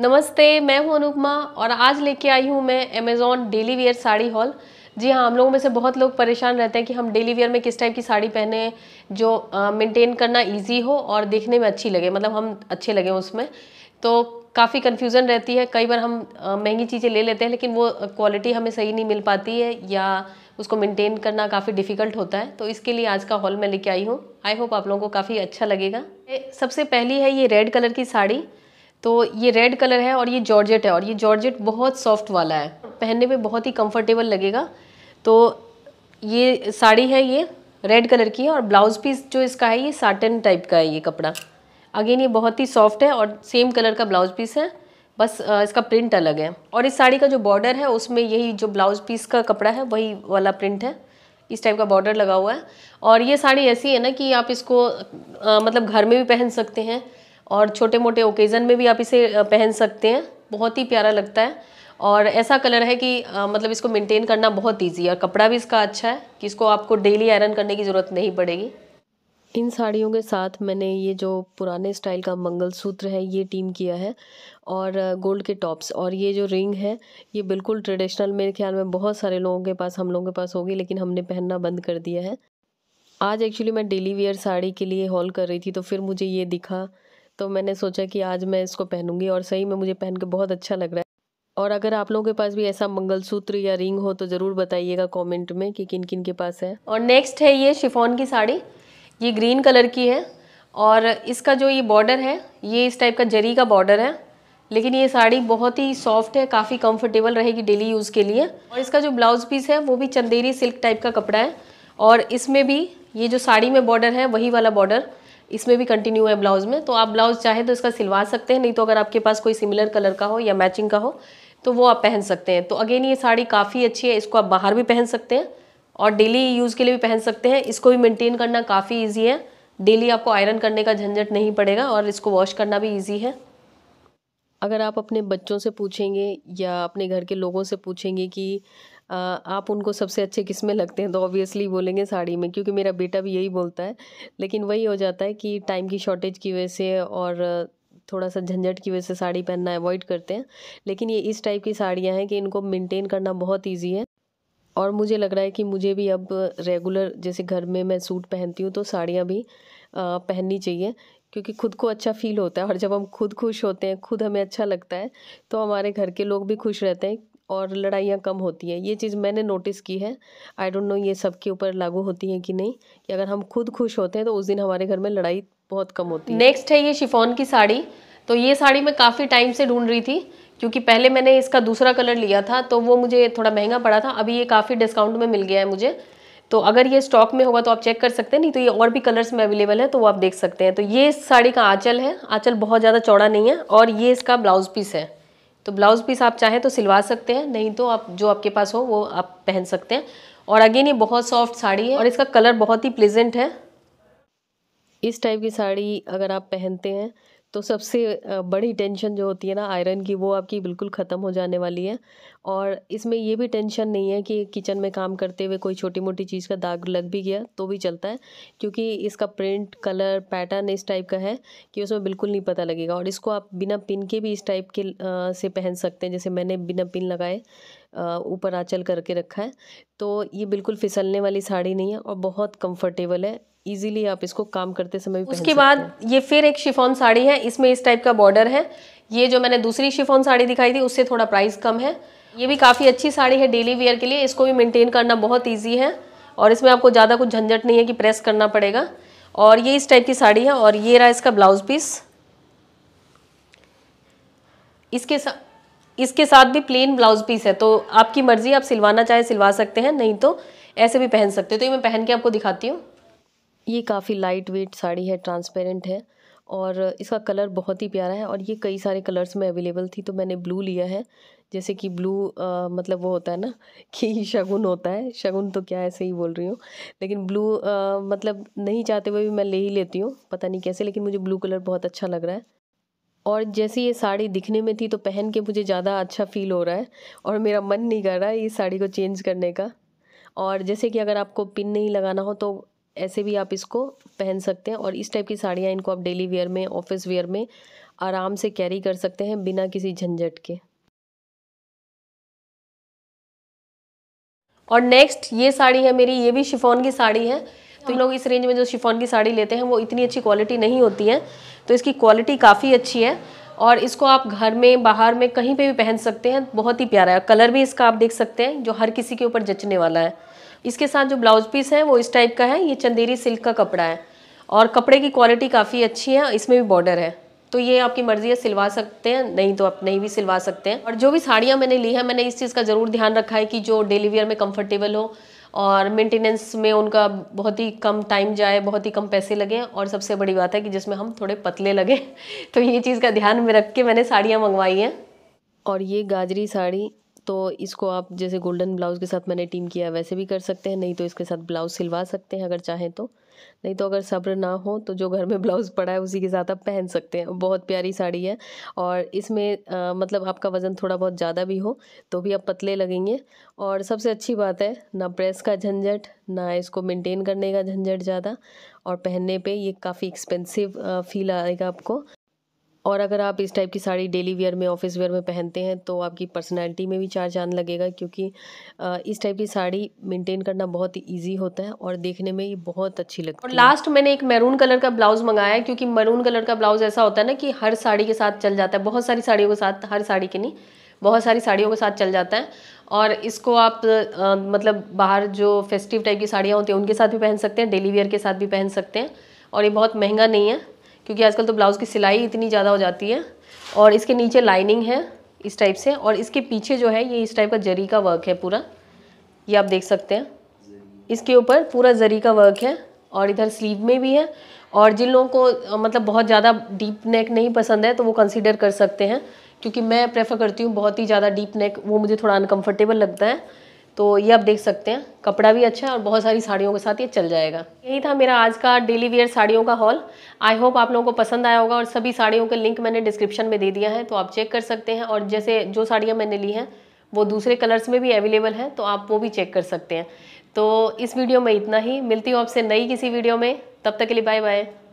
नमस्ते मैं हूं अनुपमा और आज लेके आई हूं मैं Amazon daily wear sari haul जी हाँ हम लोगों में से बहुत लोग परेशान रहते हैं कि हम डेली वेयर में किस टाइप की साड़ी पहने जो मेंटेन करना इजी हो और देखने में अच्छी लगे मतलब हम अच्छे लगे उसमें तो काफ़ी कन्फ्यूज़न रहती है कई बार हम महंगी चीज़ें ले लेते हैं लेकिन वो क्वालिटी हमें सही नहीं मिल पाती है या उसको मेंटेन करना काफ़ी डिफ़िकल्ट होता है तो इसके लिए आज का हॉल मैं लेके आई हूँ आई होप आप लोगों को काफ़ी अच्छा लगेगा सबसे पहली है ये रेड कलर की साड़ी तो ये रेड कलर है और ये जॉर्जेट है और ये जॉर्जेट बहुत सॉफ्ट वाला है पहनने में बहुत ही कंफर्टेबल लगेगा तो ये साड़ी है ये रेड कलर की है और ब्लाउज़ पीस जो इसका है ये साटन टाइप का है ये कपड़ा अगेन ये बहुत ही सॉफ्ट है और सेम कलर का ब्लाउज़ पीस है बस इसका प्रिंट अलग है और इस साड़ी का जो बॉर्डर है उसमें यही जो ब्लाउज़ पीस का कपड़ा है वही वाला प्रिंट है इस टाइप का बॉर्डर लगा हुआ है और ये साड़ी ऐसी है ना कि आप इसको आ, मतलब घर में भी पहन सकते हैं और छोटे मोटे ओकेज़न में भी आप इसे पहन सकते हैं बहुत ही प्यारा लगता है और ऐसा कलर है कि आ, मतलब इसको मेंटेन करना बहुत ईजी है और कपड़ा भी इसका अच्छा है कि इसको आपको डेली आयरन करने की ज़रूरत नहीं पड़ेगी इन साड़ियों के साथ मैंने ये जो पुराने स्टाइल का मंगलसूत्र है ये टीम किया है और गोल्ड के टॉप्स और ये जो रिंग है ये बिल्कुल ट्रेडिशनल मेरे ख्याल में बहुत सारे लोगों के पास हम लोगों के पास होगी लेकिन हमने पहनना बंद कर दिया है आज एक्चुअली मैं डेली वेयर साड़ी के लिए हॉल कर रही थी तो फिर मुझे ये दिखा तो मैंने सोचा कि आज मैं इसको पहनूंगी और सही में मुझे पहन के बहुत अच्छा लग रहा है और अगर आप लोगों के पास भी ऐसा मंगलसूत्र या रिंग हो तो ज़रूर बताइएगा कमेंट में कि किन किन के पास है और नेक्स्ट है ये शिफॉन की साड़ी ये ग्रीन कलर की है और इसका जो ये बॉर्डर है ये इस टाइप का जरी का बॉर्डर है लेकिन ये साड़ी बहुत ही सॉफ्ट है काफ़ी कम्फर्टेबल रहेगी डेली यूज़ के लिए और इसका जो ब्लाउज़ पीस है वो भी चंदेरी सिल्क टाइप का कपड़ा है और इसमें भी ये जो साड़ी में बॉर्डर है वही वाला बॉर्डर इसमें भी कंटिन्यू है ब्लाउज़ में तो आप ब्लाउज़ चाहे तो इसका सिलवा सकते हैं नहीं तो अगर आपके पास कोई सिमिलर कलर का हो या मैचिंग का हो तो वो आप पहन सकते हैं तो अगेन ये साड़ी काफ़ी अच्छी है इसको आप बाहर भी पहन सकते हैं और डेली यूज़ के लिए भी पहन सकते हैं इसको भी मेनटेन करना काफ़ी ईजी है डेली आपको आयरन करने का झंझट नहीं पड़ेगा और इसको वॉश करना भी ईजी है अगर आप अपने बच्चों से पूछेंगे या अपने घर के लोगों से पूछेंगे कि आप उनको सबसे अच्छे किस में लगते हैं तो ऑब्वियसली बोलेंगे साड़ी में क्योंकि मेरा बेटा भी यही बोलता है लेकिन वही हो जाता है कि टाइम की शॉर्टेज की वजह से और थोड़ा सा झंझट की वजह से साड़ी पहनना अवॉइड करते हैं लेकिन ये इस टाइप की साड़ियाँ हैं कि इनको मेनटेन करना बहुत ईजी है और मुझे लग रहा है कि मुझे भी अब रेगुलर जैसे घर में मैं सूट पहनती हूँ तो साड़ियाँ भी पहननी चाहिए क्योंकि खुद को अच्छा फील होता है और जब हम खुद खुश होते हैं खुद हमें अच्छा लगता है तो हमारे घर के लोग भी खुश रहते हैं और लड़ाइयाँ कम होती हैं ये चीज़ मैंने नोटिस की है आई डोंट नो ये सबके ऊपर लागू होती है कि नहीं कि अगर हम खुद खुश होते हैं तो उस दिन हमारे घर में लड़ाई बहुत कम होती है नेक्स्ट है ये शिफॉन की साड़ी तो ये साड़ी मैं काफ़ी टाइम से ढूंढ रही थी क्योंकि पहले मैंने इसका दूसरा कलर लिया था तो वो मुझे थोड़ा महंगा पड़ा था अभी ये काफ़ी डिस्काउंट में मिल गया है मुझे तो अगर ये स्टॉक में होगा तो आप चेक कर सकते हैं नहीं तो ये और भी कलर्स में अवेलेबल है तो वो आप देख सकते हैं तो ये इस साड़ी का आँचल है आँचल बहुत ज़्यादा चौड़ा नहीं है और ये इसका ब्लाउज पीस है तो ब्लाउज़ पीस आप चाहें तो सिलवा सकते हैं नहीं तो आप जो आपके पास हो वो आप पहन सकते हैं और अगेन ये बहुत सॉफ्ट साड़ी है और इसका कलर बहुत ही प्लेजेंट है इस टाइप की साड़ी अगर आप पहनते हैं तो सबसे बड़ी टेंशन जो होती है ना आयरन की वो आपकी बिल्कुल ख़त्म हो जाने वाली है और इसमें ये भी टेंशन नहीं है कि किचन में काम करते हुए कोई छोटी मोटी चीज़ का दाग लग भी गया तो भी चलता है क्योंकि इसका प्रिंट कलर पैटर्न इस टाइप का है कि उसमें बिल्कुल नहीं पता लगेगा और इसको आप बिना पिन के भी इस टाइप के आ, से पहन सकते हैं जैसे मैंने बिना पिन लगाए ऊपर आँचल करके रखा है तो ये बिल्कुल फिसलने वाली साड़ी नहीं है और बहुत कंफर्टेबल है इजीली आप इसको काम करते समय उसके बाद ये फिर एक शिफॉन साड़ी है इसमें इस टाइप का बॉर्डर है ये जो मैंने दूसरी शिफॉन साड़ी दिखाई थी उससे थोड़ा प्राइस कम है ये भी काफ़ी अच्छी साड़ी है डेली वेयर के लिए इसको भी मेंटेन करना बहुत ईजी है और इसमें आपको ज़्यादा कुछ झंझट नहीं है कि प्रेस करना पड़ेगा और ये इस टाइप की साड़ी है और ये रहा इसका ब्लाउज पीस इसके साथ इसके साथ भी प्लेन ब्लाउज पीस है तो आपकी मर्जी आप सिलवाना चाहे सिलवा सकते हैं नहीं तो ऐसे भी पहन सकते हो तो ये मैं पहन के आपको दिखाती हूँ ये काफ़ी लाइट वेट साड़ी है ट्रांसपेरेंट है और इसका कलर बहुत ही प्यारा है और ये कई सारे कलर्स में अवेलेबल थी तो मैंने ब्लू लिया है जैसे कि ब्लू आ, मतलब वो होता है ना कि शगुन होता है शगुन तो क्या ऐसे ही बोल रही हूँ लेकिन ब्लू आ, मतलब नहीं चाहते हुए भी मैं ले ही लेती हूँ पता नहीं कैसे लेकिन मुझे ब्लू कलर बहुत अच्छा लग रहा है और जैसे ये साड़ी दिखने में थी तो पहन के मुझे ज़्यादा अच्छा फील हो रहा है और मेरा मन नहीं कर रहा है इस साड़ी को चेंज करने का और जैसे कि अगर आपको पिन नहीं लगाना हो तो ऐसे भी आप इसको पहन सकते हैं और इस टाइप की साड़ियाँ इनको आप डेली वेयर में ऑफिस वेयर में आराम से कैरी कर सकते हैं बिना किसी झंझट के और नेक्स्ट ये साड़ी है मेरी ये भी शिफोन की साड़ी है तो लोग इस रेंज में जो शिफॉन की साड़ी लेते हैं वो इतनी अच्छी क्वालिटी नहीं होती है तो इसकी क्वालिटी काफ़ी अच्छी है और इसको आप घर में बाहर में कहीं पे भी पहन सकते हैं बहुत ही प्यारा है कलर भी इसका आप देख सकते हैं जो हर किसी के ऊपर जचने वाला है इसके साथ जो ब्लाउज पीस है वो इस टाइप का है ये चंदेरी सिल्क का कपड़ा है और कपड़े की क्वालिटी काफ़ी अच्छी है इसमें भी बॉर्डर है तो ये आपकी मर्ज़ी है सिलवा सकते हैं नहीं तो आप नहीं भी सिलवा सकते हैं और जो भी साड़ियाँ मैंने ली हैं मैंने इस चीज़ का ज़रूर ध्यान रखा है कि जो डेली वेयर में कंफर्टेबल हो और मेंटेनेंस में उनका बहुत ही कम टाइम जाए बहुत ही कम पैसे लगे और सबसे बड़ी बात है कि जिसमें हम थोड़े पतले लगे तो ये चीज़ का ध्यान में रख के मैंने साड़ियाँ मंगवाई हैं और ये गाजरी साड़ी तो इसको आप जैसे गोल्डन ब्लाउज़ के साथ मैंने टीम किया वैसे भी कर सकते हैं नहीं तो इसके साथ ब्लाउज़ सिलवा सकते हैं अगर चाहें तो नहीं तो अगर सब्र ना हो तो जो घर में ब्लाउज़ पड़ा है उसी के साथ आप पहन सकते हैं बहुत प्यारी साड़ी है और इसमें आ, मतलब आपका वज़न थोड़ा बहुत ज़्यादा भी हो तो भी आप पतले लगेंगे और सबसे अच्छी बात है ना प्रेस का झंझट ना इसको मेंटेन करने का झंझट ज़्यादा और पहनने पे ये काफ़ी एक्सपेंसिव फील आएगा आपको और अगर आप इस टाइप की साड़ी डेली वेयर में ऑफिस वेयर में पहनते हैं तो आपकी पर्सनैलिटी में भी चार चांद लगेगा क्योंकि इस टाइप की साड़ी मेंटेन करना बहुत ही ईजी होता है और देखने में ये बहुत अच्छी लगती है और लास्ट मैंने एक मैरून कलर का ब्लाउज़ मंगाया है क्योंकि मैरून कलर का ब्लाउज़ ऐसा होता है ना कि हर साड़ी के साथ चल जाता है बहुत सारी साड़ियों के साथ हर साड़ी के नहीं बहुत सारी साड़ियों के साथ चल जाता है और इसको आप आ, मतलब बाहर जो फेस्टिव टाइप की साड़ियाँ होती हैं उनके साथ भी पहन सकते हैं डेली वेयर के साथ भी पहन सकते हैं और ये बहुत महंगा नहीं है क्योंकि आजकल तो ब्लाउज़ की सिलाई इतनी ज़्यादा हो जाती है और इसके नीचे लाइनिंग है इस टाइप से और इसके पीछे जो है ये इस टाइप का जरी का वर्क है पूरा ये आप देख सकते हैं इसके ऊपर पूरा जरी का वर्क है और इधर स्लीव में भी है और जिन लोगों को मतलब बहुत ज़्यादा डीप नेक नहीं पसंद है तो वो कंसिडर कर सकते हैं क्योंकि मैं प्रेफर करती हूँ बहुत ही ज़्यादा डीप नेक वो मुझे थोड़ा अनकम्फर्टेबल लगता है तो ये आप देख सकते हैं कपड़ा भी अच्छा है और बहुत सारी साड़ियों के साथ ये चल जाएगा यही था मेरा आज का डेली वेयर साड़ियों का हॉल आई होप आप लोगों को पसंद आया होगा और सभी साड़ियों के लिंक मैंने डिस्क्रिप्शन में दे दिया है तो आप चेक कर सकते हैं और जैसे जो साड़ियाँ मैंने ली हैं वो दूसरे कलर्स में भी अवेलेबल हैं तो आप वो भी चेक कर सकते हैं तो इस वीडियो में इतना ही मिलती हूँ आपसे नई किसी वीडियो में तब तक के लिए बाय बाय